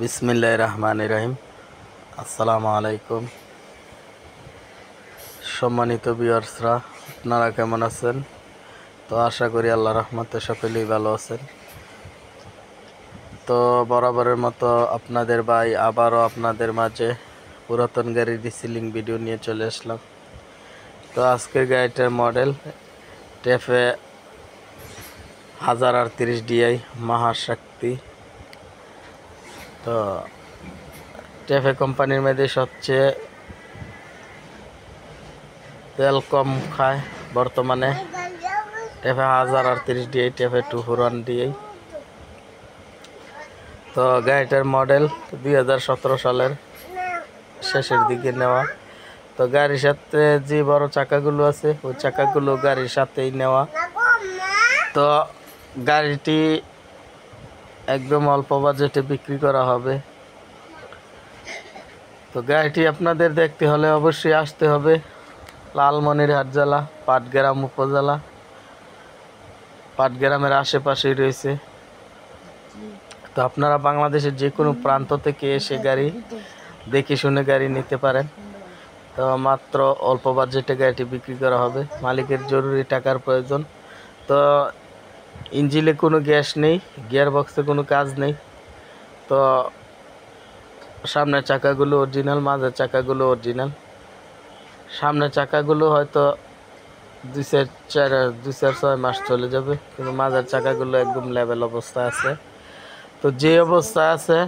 বিসমিল্লা রহমান রহিম আসসালামু আলাইকুম সম্মানিত বিয়ার্সরা আপনারা কেমন আছেন তো আশা করি আল্লাহ রহমতে সকলেই ভালো আছেন তো বরাবরের মতো আপনাদের ভাই আবারও আপনাদের মাঝে পুরাতন গাড়ির রিসিলিং ভিডিও নিয়ে চলে আসলাম তো আজকের গাড়িটার মডেল টেফে হাজার আর আটত্রিশ ডিআই মহাশক্তি তো টেফে কোম্পানির মেয়েদের সবচেয়ে তেল কম খায় বর্তমানে টেফে হাজার আটত্রিশ দিয়ে টেফে টু ফোর ওয়ান দিয়েই তো গাড়িটার মডেল দুই সালের শেষের দিকে নেওয়া তো গাড়ির সাথে যে বড় চাকাগুলো আছে ওই চাকাগুলো গাড়ির সাথেই নেওয়া তো গাড়িটি একদম অল্প বাজেটে বিক্রি করা হবে তো গাড়িটি আপনাদের দেখতে হলে অবশ্যই আসতে হবে লালমনির জেলা পাটগ্রাম উপজেলা পাটগ্রামের আশেপাশেই রয়েছে তো আপনারা বাংলাদেশের যে কোনো প্রান্ত থেকে এসে গাড়ি দেখে শুনে গাড়ি নিতে পারেন তো মাত্র অল্প বাজেটে গাড়িটি বিক্রি করা হবে মালিকের জরুরি টাকার প্রয়োজন তো ইঞ্জিলে কোনো গ্যাস নেই গিয়ার বক্সে কোনো কাজ নেই তো সামনের চাকাগুলো অরিজিনাল মাঝের চাকাগুলো অরিজিনাল সামনের চাকাগুলো হয়তো দুই চার চার দুই চার ছয় মাস চলে যাবে কিন্তু মাঝের চাকাগুলো একদম লেভেল অবস্থা আছে তো যে অবস্থা আছে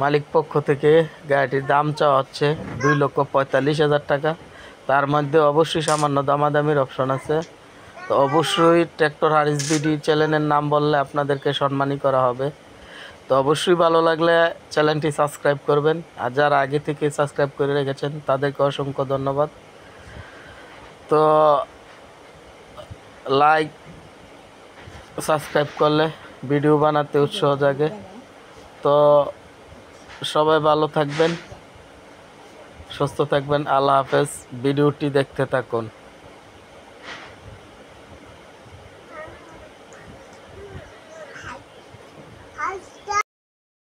মালিক পক্ষ থেকে গাড়িটির দাম চাওয়া হচ্ছে দুই লক্ষ পঁয়তাল্লিশ হাজার টাকা তার মধ্যে অবশ্যই সামান্য দামাদামির অপশন আছে তো অবশ্যই ট্র্যাক্টর হারিস বিডি চ্যানেলের নাম বললে আপনাদেরকে সম্মানই করা হবে তো অবশ্যই ভালো লাগলে চ্যানেলটি সাবস্ক্রাইব করবেন আর যারা আগে থেকে সাবস্ক্রাইব করে রেখেছেন তাদেরকে অসংখ্য ধন্যবাদ তো লাইক সাবস্ক্রাইব করলে ভিডিও বানাতে উৎসাহ জাগে তো সবাই ভালো থাকবেন সুস্থ থাকবেন আল্লাহ হাফেজ ভিডিওটি দেখতে থাকুন